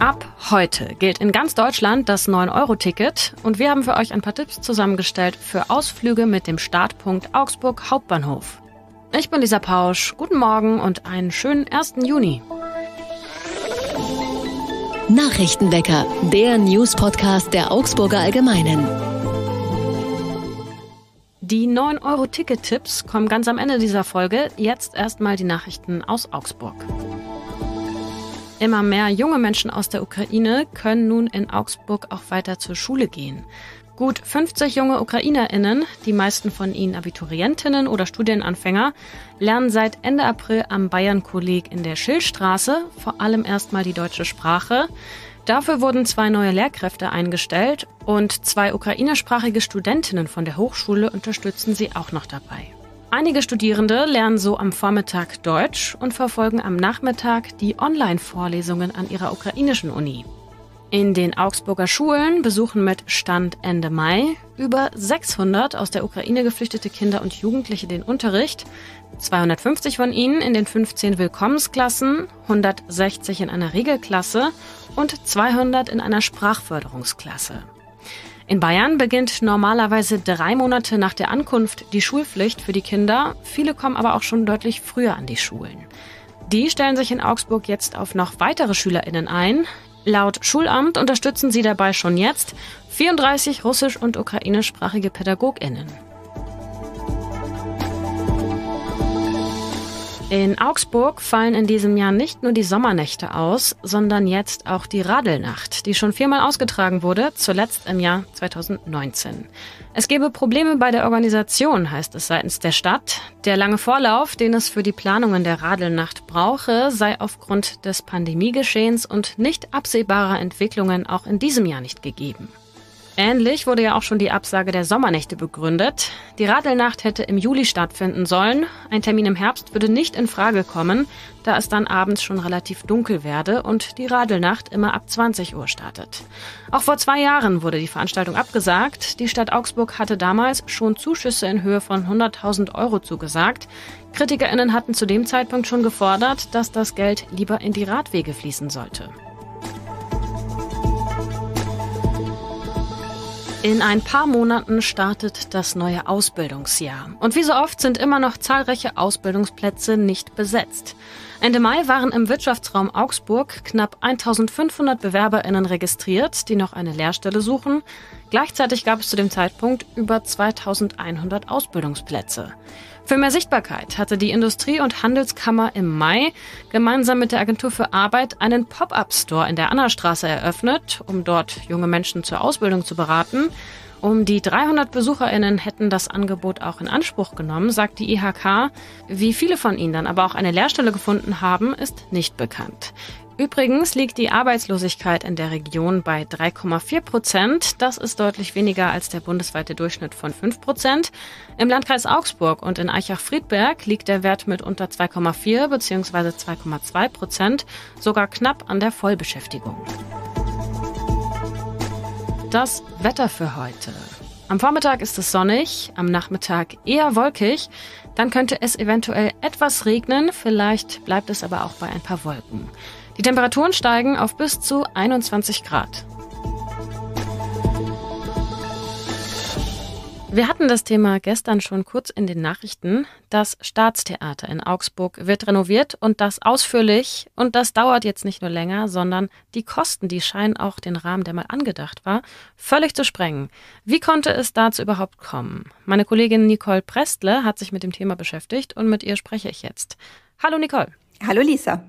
Ab heute gilt in ganz Deutschland das 9-Euro-Ticket und wir haben für euch ein paar Tipps zusammengestellt für Ausflüge mit dem Startpunkt Augsburg Hauptbahnhof. Ich bin Lisa Pausch, guten Morgen und einen schönen 1. Juni. Nachrichtenwecker, der News-Podcast der Augsburger Allgemeinen. Die 9-Euro-Ticket-Tipps kommen ganz am Ende dieser Folge. Jetzt erstmal die Nachrichten aus Augsburg. Immer mehr junge Menschen aus der Ukraine können nun in Augsburg auch weiter zur Schule gehen. Gut 50 junge Ukrainerinnen, die meisten von ihnen Abiturientinnen oder Studienanfänger, lernen seit Ende April am Bayern-Kolleg in der Schillstraße vor allem erstmal die deutsche Sprache. Dafür wurden zwei neue Lehrkräfte eingestellt und zwei ukrainischsprachige Studentinnen von der Hochschule unterstützen sie auch noch dabei. Einige Studierende lernen so am Vormittag Deutsch und verfolgen am Nachmittag die Online-Vorlesungen an ihrer ukrainischen Uni. In den Augsburger Schulen besuchen mit Stand Ende Mai über 600 aus der Ukraine geflüchtete Kinder und Jugendliche den Unterricht, 250 von ihnen in den 15 Willkommensklassen, 160 in einer Regelklasse und 200 in einer Sprachförderungsklasse. In Bayern beginnt normalerweise drei Monate nach der Ankunft die Schulpflicht für die Kinder. Viele kommen aber auch schon deutlich früher an die Schulen. Die stellen sich in Augsburg jetzt auf noch weitere Schülerinnen ein. Laut Schulamt unterstützen sie dabei schon jetzt 34 russisch- und ukrainischsprachige Pädagoginnen. In Augsburg fallen in diesem Jahr nicht nur die Sommernächte aus, sondern jetzt auch die Radelnacht, die schon viermal ausgetragen wurde, zuletzt im Jahr 2019. Es gebe Probleme bei der Organisation, heißt es seitens der Stadt. Der lange Vorlauf, den es für die Planungen der Radelnacht brauche, sei aufgrund des Pandemiegeschehens und nicht absehbarer Entwicklungen auch in diesem Jahr nicht gegeben. Ähnlich wurde ja auch schon die Absage der Sommernächte begründet. Die Radelnacht hätte im Juli stattfinden sollen. Ein Termin im Herbst würde nicht in Frage kommen, da es dann abends schon relativ dunkel werde und die Radelnacht immer ab 20 Uhr startet. Auch vor zwei Jahren wurde die Veranstaltung abgesagt. Die Stadt Augsburg hatte damals schon Zuschüsse in Höhe von 100.000 Euro zugesagt. KritikerInnen hatten zu dem Zeitpunkt schon gefordert, dass das Geld lieber in die Radwege fließen sollte. In ein paar Monaten startet das neue Ausbildungsjahr. Und wie so oft sind immer noch zahlreiche Ausbildungsplätze nicht besetzt. Ende Mai waren im Wirtschaftsraum Augsburg knapp 1500 Bewerberinnen registriert, die noch eine Lehrstelle suchen. Gleichzeitig gab es zu dem Zeitpunkt über 2100 Ausbildungsplätze. Für mehr Sichtbarkeit hatte die Industrie- und Handelskammer im Mai gemeinsam mit der Agentur für Arbeit einen Pop-up-Store in der Annastraße eröffnet, um dort junge Menschen zur Ausbildung zu beraten. Um die 300 BesucherInnen hätten das Angebot auch in Anspruch genommen, sagt die IHK. Wie viele von ihnen dann aber auch eine Lehrstelle gefunden haben, ist nicht bekannt. Übrigens liegt die Arbeitslosigkeit in der Region bei 3,4 Prozent. Das ist deutlich weniger als der bundesweite Durchschnitt von 5 Prozent. Im Landkreis Augsburg und in Eichach-Friedberg liegt der Wert mit unter 2,4 bzw. 2,2 Prozent sogar knapp an der Vollbeschäftigung. Das Wetter für heute. Am Vormittag ist es sonnig, am Nachmittag eher wolkig. Dann könnte es eventuell etwas regnen, vielleicht bleibt es aber auch bei ein paar Wolken. Die Temperaturen steigen auf bis zu 21 Grad. Wir hatten das Thema gestern schon kurz in den Nachrichten. Das Staatstheater in Augsburg wird renoviert und das ausführlich. Und das dauert jetzt nicht nur länger, sondern die Kosten, die scheinen auch den Rahmen, der mal angedacht war, völlig zu sprengen. Wie konnte es dazu überhaupt kommen? Meine Kollegin Nicole Prestle hat sich mit dem Thema beschäftigt und mit ihr spreche ich jetzt. Hallo Nicole. Hallo Lisa.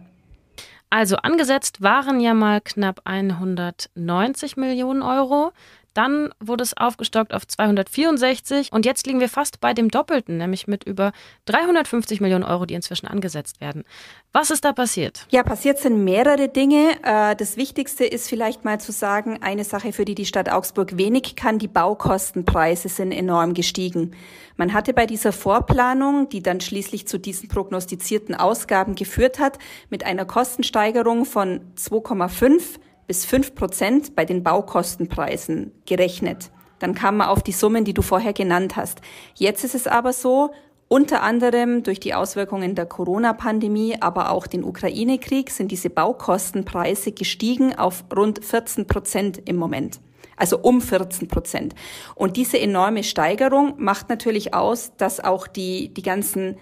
Also angesetzt waren ja mal knapp 190 Millionen Euro. Dann wurde es aufgestockt auf 264 und jetzt liegen wir fast bei dem Doppelten, nämlich mit über 350 Millionen Euro, die inzwischen angesetzt werden. Was ist da passiert? Ja, passiert sind mehrere Dinge. Äh, das Wichtigste ist vielleicht mal zu sagen, eine Sache, für die die Stadt Augsburg wenig kann, die Baukostenpreise sind enorm gestiegen. Man hatte bei dieser Vorplanung, die dann schließlich zu diesen prognostizierten Ausgaben geführt hat, mit einer Kostensteigerung von 2,5 bis fünf Prozent bei den Baukostenpreisen gerechnet. Dann kam man auf die Summen, die du vorher genannt hast. Jetzt ist es aber so, unter anderem durch die Auswirkungen der Corona-Pandemie, aber auch den Ukraine-Krieg sind diese Baukostenpreise gestiegen auf rund 14 Prozent im Moment. Also um 14 Prozent. Und diese enorme Steigerung macht natürlich aus, dass auch die, die ganzen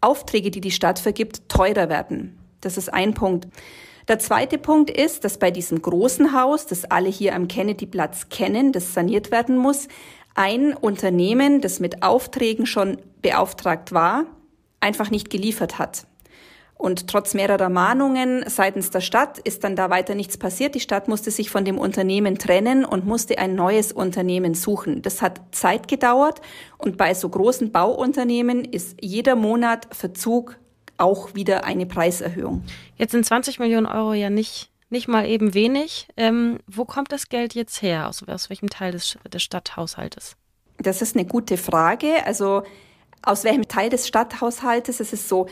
Aufträge, die die Stadt vergibt, teurer werden. Das ist ein Punkt. Der zweite Punkt ist, dass bei diesem großen Haus, das alle hier am Kennedyplatz kennen, das saniert werden muss, ein Unternehmen, das mit Aufträgen schon beauftragt war, einfach nicht geliefert hat. Und trotz mehrerer Mahnungen seitens der Stadt ist dann da weiter nichts passiert. Die Stadt musste sich von dem Unternehmen trennen und musste ein neues Unternehmen suchen. Das hat Zeit gedauert und bei so großen Bauunternehmen ist jeder Monat Verzug auch wieder eine Preiserhöhung. Jetzt sind 20 Millionen Euro ja nicht, nicht mal eben wenig. Ähm, wo kommt das Geld jetzt her? Aus, aus welchem Teil des, des Stadthaushaltes? Das ist eine gute Frage. Also aus welchem Teil des Stadthaushaltes ist so,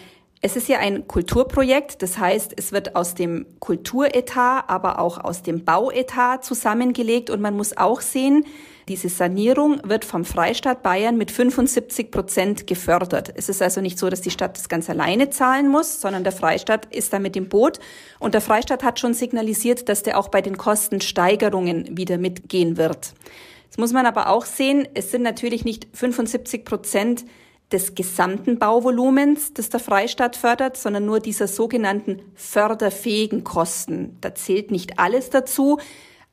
es ist ja ein Kulturprojekt, das heißt, es wird aus dem Kulturetat, aber auch aus dem Bauetat zusammengelegt und man muss auch sehen, diese Sanierung wird vom Freistaat Bayern mit 75 Prozent gefördert. Es ist also nicht so, dass die Stadt das ganz alleine zahlen muss, sondern der Freistaat ist da mit im Boot. Und der Freistaat hat schon signalisiert, dass der auch bei den Kostensteigerungen wieder mitgehen wird. Jetzt muss man aber auch sehen, es sind natürlich nicht 75 Prozent des gesamten Bauvolumens, das der Freistaat fördert, sondern nur dieser sogenannten förderfähigen Kosten. Da zählt nicht alles dazu.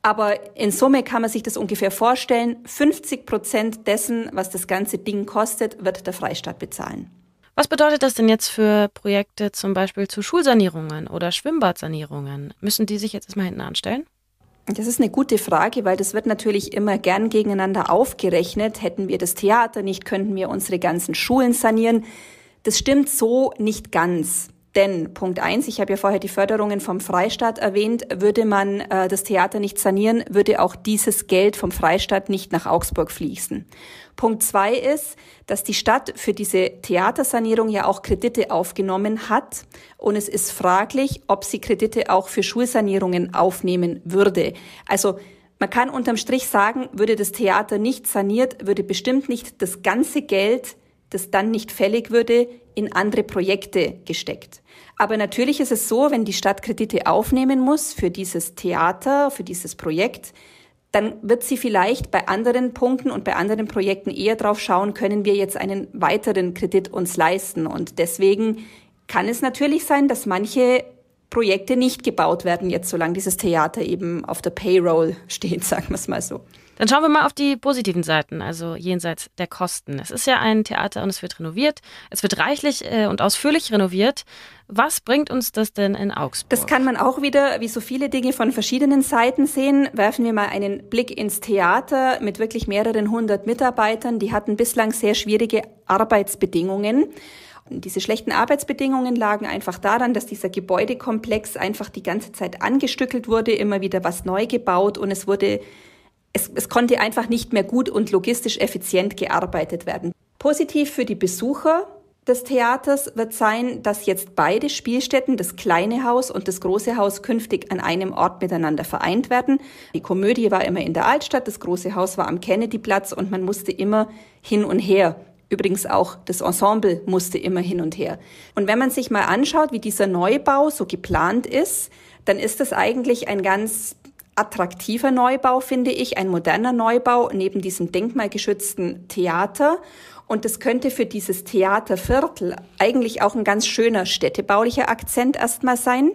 Aber in Summe kann man sich das ungefähr vorstellen, 50 Prozent dessen, was das ganze Ding kostet, wird der Freistaat bezahlen. Was bedeutet das denn jetzt für Projekte zum Beispiel zu Schulsanierungen oder Schwimmbadsanierungen? Müssen die sich jetzt erstmal hinten anstellen? Das ist eine gute Frage, weil das wird natürlich immer gern gegeneinander aufgerechnet. Hätten wir das Theater nicht, könnten wir unsere ganzen Schulen sanieren. Das stimmt so nicht ganz. Denn Punkt eins, ich habe ja vorher die Förderungen vom Freistaat erwähnt, würde man äh, das Theater nicht sanieren, würde auch dieses Geld vom Freistaat nicht nach Augsburg fließen. Punkt zwei ist, dass die Stadt für diese Theatersanierung ja auch Kredite aufgenommen hat und es ist fraglich, ob sie Kredite auch für Schulsanierungen aufnehmen würde. Also man kann unterm Strich sagen, würde das Theater nicht saniert, würde bestimmt nicht das ganze Geld das dann nicht fällig würde, in andere Projekte gesteckt. Aber natürlich ist es so, wenn die Stadt Kredite aufnehmen muss für dieses Theater, für dieses Projekt, dann wird sie vielleicht bei anderen Punkten und bei anderen Projekten eher drauf schauen, können wir jetzt einen weiteren Kredit uns leisten. Und deswegen kann es natürlich sein, dass manche Projekte nicht gebaut werden jetzt, solange dieses Theater eben auf der Payroll steht, sagen wir es mal so. Dann schauen wir mal auf die positiven Seiten, also jenseits der Kosten. Es ist ja ein Theater und es wird renoviert. Es wird reichlich äh, und ausführlich renoviert. Was bringt uns das denn in Augsburg? Das kann man auch wieder, wie so viele Dinge, von verschiedenen Seiten sehen. Werfen wir mal einen Blick ins Theater mit wirklich mehreren hundert Mitarbeitern. Die hatten bislang sehr schwierige Arbeitsbedingungen diese schlechten Arbeitsbedingungen lagen einfach daran, dass dieser Gebäudekomplex einfach die ganze Zeit angestückelt wurde, immer wieder was neu gebaut und es wurde, es, es konnte einfach nicht mehr gut und logistisch effizient gearbeitet werden. Positiv für die Besucher des Theaters wird sein, dass jetzt beide Spielstätten, das kleine Haus und das große Haus, künftig an einem Ort miteinander vereint werden. Die Komödie war immer in der Altstadt, das große Haus war am Kennedyplatz und man musste immer hin und her Übrigens auch das Ensemble musste immer hin und her. Und wenn man sich mal anschaut, wie dieser Neubau so geplant ist, dann ist das eigentlich ein ganz attraktiver Neubau, finde ich, ein moderner Neubau neben diesem denkmalgeschützten Theater. Und das könnte für dieses Theaterviertel eigentlich auch ein ganz schöner städtebaulicher Akzent erstmal sein.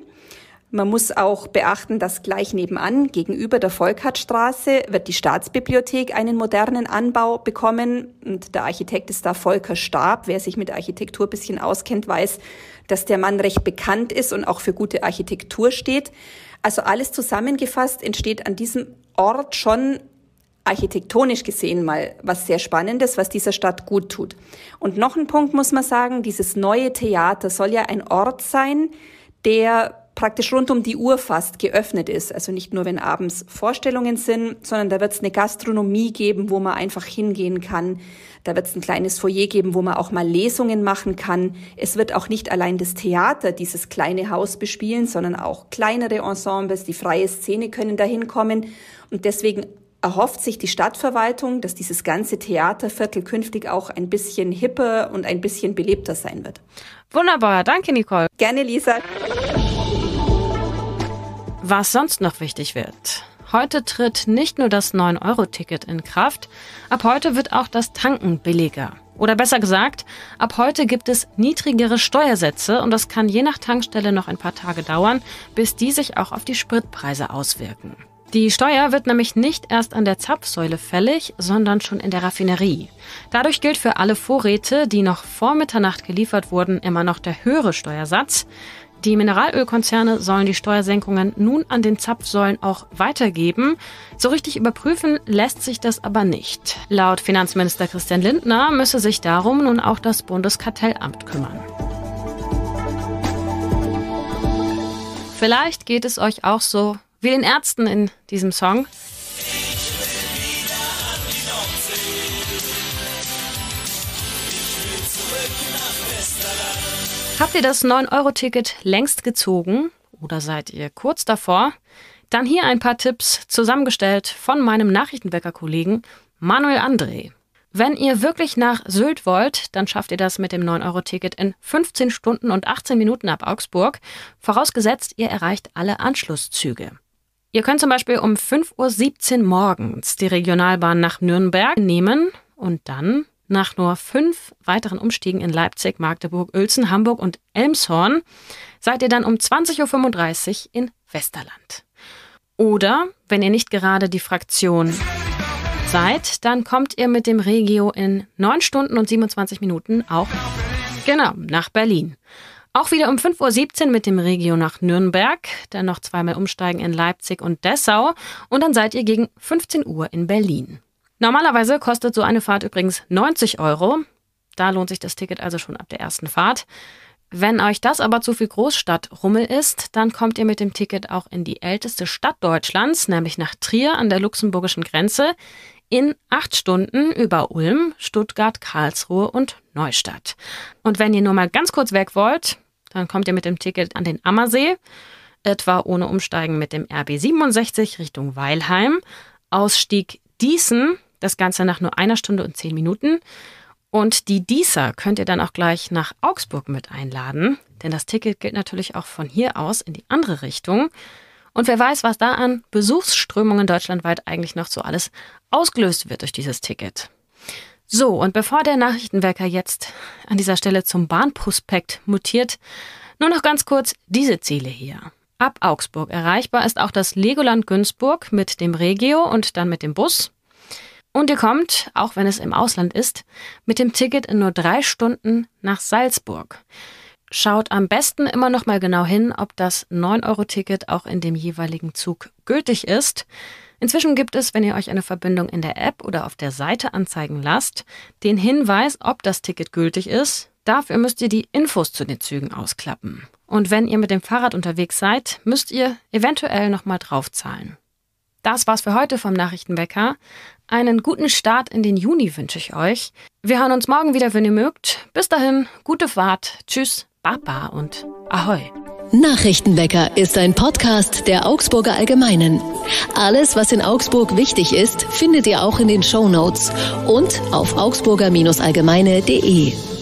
Man muss auch beachten, dass gleich nebenan, gegenüber der Volkertstraße, wird die Staatsbibliothek einen modernen Anbau bekommen. Und der Architekt ist da Volker Stab. Wer sich mit Architektur bisschen auskennt, weiß, dass der Mann recht bekannt ist und auch für gute Architektur steht. Also alles zusammengefasst entsteht an diesem Ort schon architektonisch gesehen mal was sehr Spannendes, was dieser Stadt gut tut. Und noch ein Punkt muss man sagen, dieses neue Theater soll ja ein Ort sein, der praktisch rund um die Uhr fast geöffnet ist. Also nicht nur, wenn abends Vorstellungen sind, sondern da wird es eine Gastronomie geben, wo man einfach hingehen kann. Da wird es ein kleines Foyer geben, wo man auch mal Lesungen machen kann. Es wird auch nicht allein das Theater, dieses kleine Haus bespielen, sondern auch kleinere Ensembles, die freie Szene können da hinkommen. Und deswegen erhofft sich die Stadtverwaltung, dass dieses ganze Theaterviertel künftig auch ein bisschen hipper und ein bisschen belebter sein wird. Wunderbar, danke Nicole. Gerne, Lisa. Was sonst noch wichtig wird. Heute tritt nicht nur das 9-Euro-Ticket in Kraft, ab heute wird auch das Tanken billiger. Oder besser gesagt, ab heute gibt es niedrigere Steuersätze und das kann je nach Tankstelle noch ein paar Tage dauern, bis die sich auch auf die Spritpreise auswirken. Die Steuer wird nämlich nicht erst an der Zapfsäule fällig, sondern schon in der Raffinerie. Dadurch gilt für alle Vorräte, die noch vor Mitternacht geliefert wurden, immer noch der höhere Steuersatz. Die Mineralölkonzerne sollen die Steuersenkungen nun an den Zapfsäulen auch weitergeben. So richtig überprüfen lässt sich das aber nicht. Laut Finanzminister Christian Lindner müsse sich darum nun auch das Bundeskartellamt kümmern. Vielleicht geht es euch auch so wie den Ärzten in diesem Song. Habt ihr das 9-Euro-Ticket längst gezogen oder seid ihr kurz davor? Dann hier ein paar Tipps zusammengestellt von meinem Nachrichtenwecker-Kollegen Manuel André. Wenn ihr wirklich nach Sylt wollt, dann schafft ihr das mit dem 9-Euro-Ticket in 15 Stunden und 18 Minuten ab Augsburg, vorausgesetzt ihr erreicht alle Anschlusszüge. Ihr könnt zum Beispiel um 5.17 Uhr morgens die Regionalbahn nach Nürnberg nehmen und dann nach nur fünf weiteren Umstiegen in Leipzig, Magdeburg, Uelzen, Hamburg und Elmshorn seid ihr dann um 20.35 Uhr in Westerland. Oder, wenn ihr nicht gerade die Fraktion seid, dann kommt ihr mit dem Regio in 9 Stunden und 27 Minuten auch genau nach Berlin. Auch wieder um 5.17 Uhr mit dem Regio nach Nürnberg, dann noch zweimal umsteigen in Leipzig und Dessau und dann seid ihr gegen 15 Uhr in Berlin. Normalerweise kostet so eine Fahrt übrigens 90 Euro. Da lohnt sich das Ticket also schon ab der ersten Fahrt. Wenn euch das aber zu viel Großstadtrummel ist, dann kommt ihr mit dem Ticket auch in die älteste Stadt Deutschlands, nämlich nach Trier an der luxemburgischen Grenze, in acht Stunden über Ulm, Stuttgart, Karlsruhe und Neustadt. Und wenn ihr nur mal ganz kurz weg wollt, dann kommt ihr mit dem Ticket an den Ammersee, etwa ohne Umsteigen mit dem RB67 Richtung Weilheim, Ausstieg Diesen das Ganze nach nur einer Stunde und zehn Minuten. Und die Dieser könnt ihr dann auch gleich nach Augsburg mit einladen, denn das Ticket gilt natürlich auch von hier aus in die andere Richtung. Und wer weiß, was da an Besuchsströmungen deutschlandweit eigentlich noch so alles ausgelöst wird durch dieses Ticket. So, und bevor der Nachrichtenwerker jetzt an dieser Stelle zum Bahnprospekt mutiert, nur noch ganz kurz diese Ziele hier. Ab Augsburg erreichbar ist auch das Legoland Günzburg mit dem Regio und dann mit dem Bus. Und ihr kommt, auch wenn es im Ausland ist, mit dem Ticket in nur drei Stunden nach Salzburg. Schaut am besten immer noch mal genau hin, ob das 9-Euro-Ticket auch in dem jeweiligen Zug gültig ist. Inzwischen gibt es, wenn ihr euch eine Verbindung in der App oder auf der Seite anzeigen lasst, den Hinweis, ob das Ticket gültig ist. Dafür müsst ihr die Infos zu den Zügen ausklappen. Und wenn ihr mit dem Fahrrad unterwegs seid, müsst ihr eventuell nochmal draufzahlen. Das war's für heute vom Nachrichtenwecker. Einen guten Start in den Juni wünsche ich euch. Wir hören uns morgen wieder, wenn ihr mögt. Bis dahin, gute Fahrt. Tschüss, Baba und Ahoi. Nachrichtenwecker ist ein Podcast der Augsburger Allgemeinen. Alles, was in Augsburg wichtig ist, findet ihr auch in den Show Notes und auf augsburger-allgemeine.de.